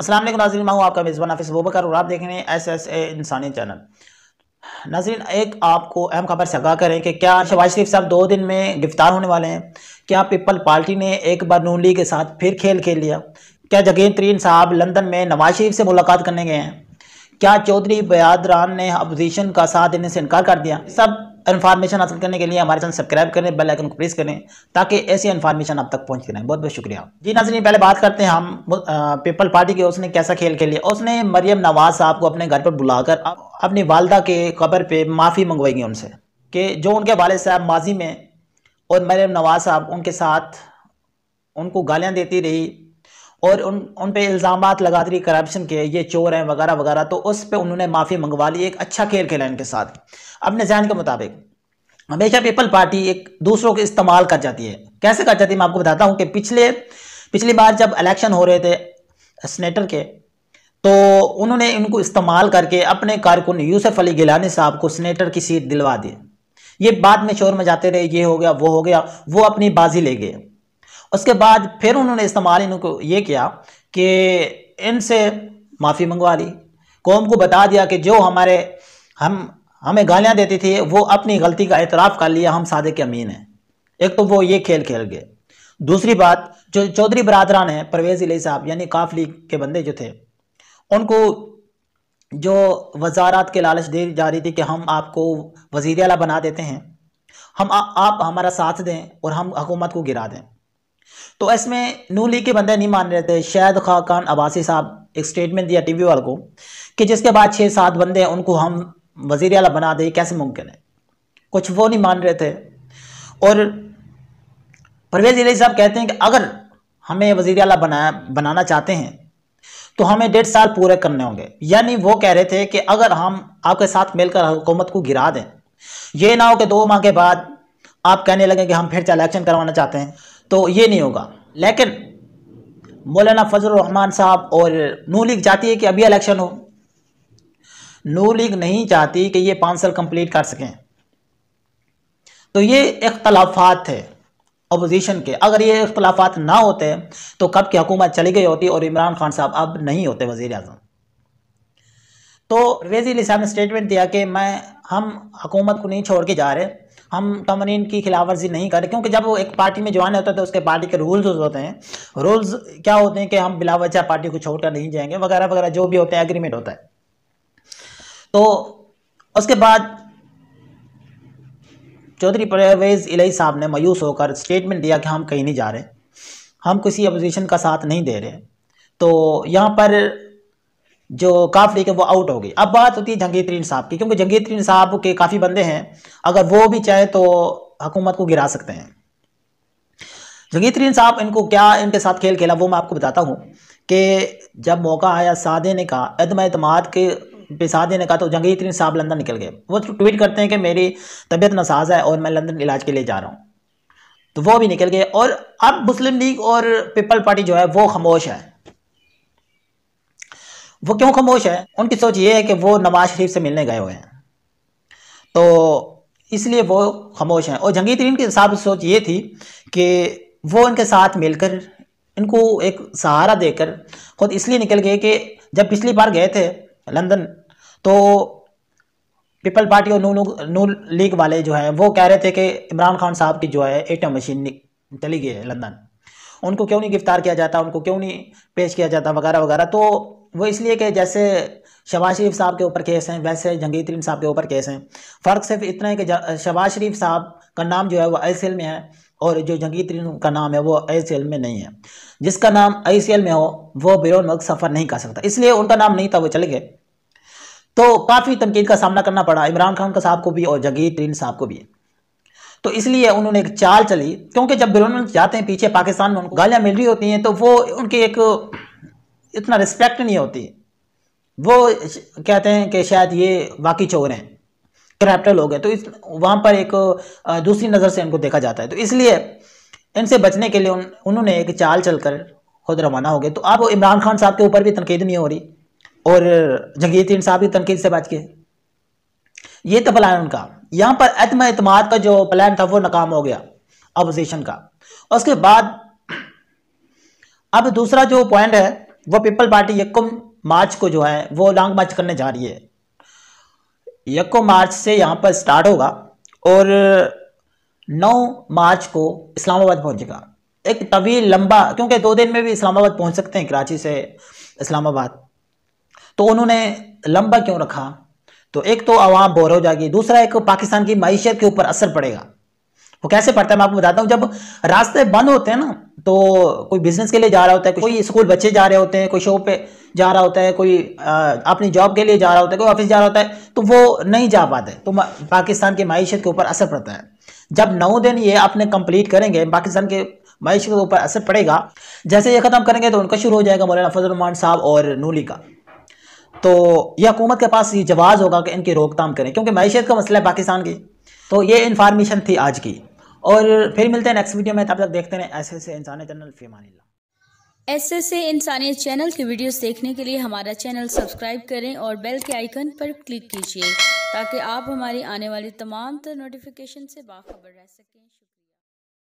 असलम नाजरीन माँ आपका मेज़बान हाफिज़ बोबकर और आप देख रहे हैं एस एस ए इंसानी चैनल नाजरीन एक आपको अहम खबर से आगा करें कि क्या शबाज शरीफ साहब दो दिन में गिरफ्तार होने वाले हैं क्या पीपल पार्टी ने एक बार नून लीग के साथ फिर खेल खेल लिया क्या जगेन तरीन साहब लंदन में नवाज शरीफ से मुलाकात करने गए हैं क्या चौधरी बयादरान ने अपोजिशन का साथ देने से इनकार कर दिया सब इन्फॉर्मेशन हासिल करने के लिए हमारे चैनल सब्सक्राइब करें बेल आइकन को प्रेस करें ताकि ऐसी इन्फॉर्मेशन आप तक पहुंच करें बहुत बहुत शुक्रिया जी नाजरीन पहले बात करते हैं हम पीपल पार्टी के उसने कैसा खेल खेल उसने मरियम नवाज साहब को अपने घर पर बुलाकर अपनी वालदा के कबर पर माफ़ी मंगवाएगी उनसे कि जो उनके वाले साहब माजी में और मरियम नवाज साहब उनके साथ उनको गालियाँ देती रही और उन उन पे इल्ज़ाम लगा रही करप्शन के ये चोर हैं वगैरह वगैरह तो उस पर उन्होंने माफ़ी मंगवा ली एक अच्छा खेल खेला इनके साथ अपने जहन के मुताबिक हमेशा पीपल पार्टी एक दूसरों के इस्तेमाल कर जाती है कैसे कर जाती है मैं आपको बताता हूँ कि पिछले पिछली बार जब इलेक्शन हो रहे थे सनेटर के तो उन्होंने इनको इस्तेमाल करके अपने कारकुन यूसुफ अली गिलानी साहब को सनेटर की सीट दिलवा दी ये बाद में शोर में जाते रहे ये हो गया वो हो गया वो अपनी बाजी ले गए उसके बाद फिर उन्होंने इस्तेमाल इनको ये किया कि इनसे माफ़ी मंगवा ली कौम को बता दिया कि जो हमारे हम हमें गालियाँ देती थी वो अपनी गलती का एतराफ़ कर लिया हम सादे के अमीन हैं एक तो वो ये खेल खेल गए दूसरी बात जो चौधरी बरदरान हैं परवेज़ अली साहब यानी काफ लीग के बंदे जो थे उनको जो वजारत के लालच दी जा रही थी कि हम आपको वजीर अला बना देते हैं हम आ, आप हमारा साथ दें और हम हकूमत को गिरा दें तो इसमें नू लीग के बंदे नहीं मान रहे थे शायद खाकान अबासी साहब एक स्टेटमेंट दिया टीवी वाल को कि जिसके बाद छः सात बंदे हैं उनको हम वजीर अला बना दें कैसे मुमकिन है कुछ वो नहीं मान रहे थे और परवेज़ अली साहब कहते हैं कि अगर हमें वजीर अला बनाया बनाना चाहते हैं तो हमें डेढ़ साल पूरे करने होंगे यानी वो कह रहे थे कि अगर हम आपके साथ मिलकर हुकूमत को गिरा दें ये ना हो कि दो माह के बाद आप कहने लगे कि हम फिर से इलेक्शन करवाना चाहते हैं तो ये नहीं होगा लेकिन मौलाना फजलरहमान साहब और नू लीग चाहती है कि अभी इलेक्शन हो नू लीग नहीं चाहती कि ये पाँच साल कंप्लीट कर सकें तो ये इख्तलाफात है अपोजिशन के अगर ये इख्तलाफात ना होते तो कब की हुकूमत चली गई होती और इमरान खान साहब अब नहीं होते वज़ी अजम तो अली साहब ने स्टेटमेंट दिया कि मैं हम हुकूमत को नहीं छोड़ के जा रहे हम तमरीन की खिलाफ वर्जी नहीं कर रहे क्योंकि जब वो एक पार्टी में ज्वाइन होता है तो उसके पार्टी के रूल्स होते हैं रूल्स क्या होते हैं कि हम बिलावजा पार्टी को छोड़कर नहीं जाएंगे वगैरह वगैरह जो भी होते हैं एग्रीमेंट होता है तो उसके बाद चौधरी परवेज़ इलाई साहब ने मायूस होकर स्टेटमेंट दिया कि हम कहीं नहीं जा रहे हम किसी अपोजिशन का साथ नहीं दे रहे तो यहाँ पर जो काफ लीग के वो आउट हो गई अब बात होती है जंगीर तरीन साहब की क्योंकि जंगीर तरीन साहब के काफ़ी बंदे हैं अगर वो भी चाहे तो हुकूमत को गिरा सकते हैं जंगीर तरीन साहब इनको क्या इनके साथ खेल खेला वो मैं आपको बताता हूँ कि जब मौका आया सादे ने कहा अदम अतमाद के पे सादे ने कहा तो जंगीर तरीन साहब लंदन निकल गए वो तो ट्वीट करते हैं कि मेरी तबीयत नसाज है और मैं लंदन इलाज के लिए जा रहा हूँ तो वो भी निकल गए और अब मुस्लिम लीग और पीपल पार्टी जो है वो खामोश है वो क्यों खामोश है उनकी सोच ये है कि वो नवाज शरीफ से मिलने गए हुए हैं तो इसलिए वो खामोश हैं और जंगी तरीन के साथ सोच ये थी कि वो इनके साथ मिलकर इनको एक सहारा देकर खुद इसलिए निकल गए कि जब पिछली बार गए थे लंदन तो पीपल पार्टी और नू नू लीग वाले जो हैं वो कह रहे थे कि इमरान खान साहब की जो है एम मशीन चली गई है लंदन उनको क्यों नहीं गिरफ्तार किया जाता उनको क्यों नहीं पेश किया जाता वगैरह वगैरह तो वो इसलिए कि जैसे शबाज शरीफ साहब के ऊपर केस हैं वैसे जंगी तरीन साहब के ऊपर केस हैं फ़र्क सिर्फ इतना है कि शबाज शरीफ साहब का नाम जो है वो आई में है और जो जंगीर तरीन का नाम है वो आई में नहीं है जिसका नाम आई में हो वो बिरोन मुल्क सफ़र नहीं कर सकता इसलिए उनका नाम नहीं था वो चले गए तो काफ़ी तनकीद का सामना करना पड़ा इमरान खान का साहब को भी और जंगीर तरीन साहब को भी तो इसलिए उन्होंने एक चाल चली क्योंकि जब बिरोन मुल्क जाते हैं पीछे पाकिस्तान में उनको गालियाँ मिल रही होती हैं तो वो उनकी एक इतना रिस्पेक्ट नहीं होती वो कहते हैं कि शायद ये वाकई चोर हैं करप्टर लोग हैं तो इस वहाँ पर एक दूसरी नज़र से इनको देखा जाता है तो इसलिए इनसे बचने के लिए उन, उन्होंने एक चाल चलकर खुद रवाना हो गए तो अब इमरान खान साहब के ऊपर भी तनकीद नहीं हो रही और जंगीर तीन साहब की तनकीद से बच गए ये तो प्लान उनका यहाँ पर आत्म अतमाद का जो प्लान था वो नाकाम हो गया अपोजिशन का उसके बाद अब दूसरा जो पॉइंट है वो पीपल पार्टी यक्को मार्च को जो है वो लॉन्ग मार्च करने जा रही है यक्को मार्च से यहाँ पर स्टार्ट होगा और 9 मार्च को इस्लामाबाद पहुँचेगा एक तवील लंबा क्योंकि दो दिन में भी इस्लामाबाद पहुँच सकते हैं कराची से इस्लामाबाद तो उन्होंने लंबा क्यों रखा तो एक तो आवाम बोर हो जाएगी दूसरा एक पाकिस्तान की मीशत के ऊपर असर पड़ेगा वो कैसे पड़ता है मैं आपको बताता हूँ जब रास्ते बंद होते हैं ना तो कोई बिजनेस के लिए जा रहा होता है कोई स्कूल बच्चे जा रहे होते हैं कोई शॉप पे जा रहा होता है कोई अपनी जॉब के लिए जा रहा होता है कोई ऑफिस जा रहा होता है तो वो नहीं जा पाते तो पाकिस्तान की मीशत के ऊपर असर पड़ता है जब नौ दिन ये अपने कंप्लीट करेंगे पाकिस्तान के मीशत के ऊपर असर पड़ेगा जैसे ये ख़त्म करेंगे तो उनका शुरू हो जाएगा मौलाना रमान साहब और नूली का तो यह हुकूमत के पास ये जवाज़ होगा कि इनकी रोकथाम करें क्योंकि मीशत का मसला है पाकिस्तान की तो ये इन्फॉर्मेशन थी आज की और फिर मिलते हैं नेक्स्ट वीडियो में तब तक देखते हैं ऐसे ऐसे इंसान चैनल फेमानिल्ला ऐसे ऐसे इंसानियत चैनल की वीडियोस देखने के लिए हमारा चैनल सब्सक्राइब करें और बेल के आइकन पर क्लिक कीजिए ताकि आप हमारी आने वाली तमाम तर नोटिफिकेशन से बाखबर रह सकें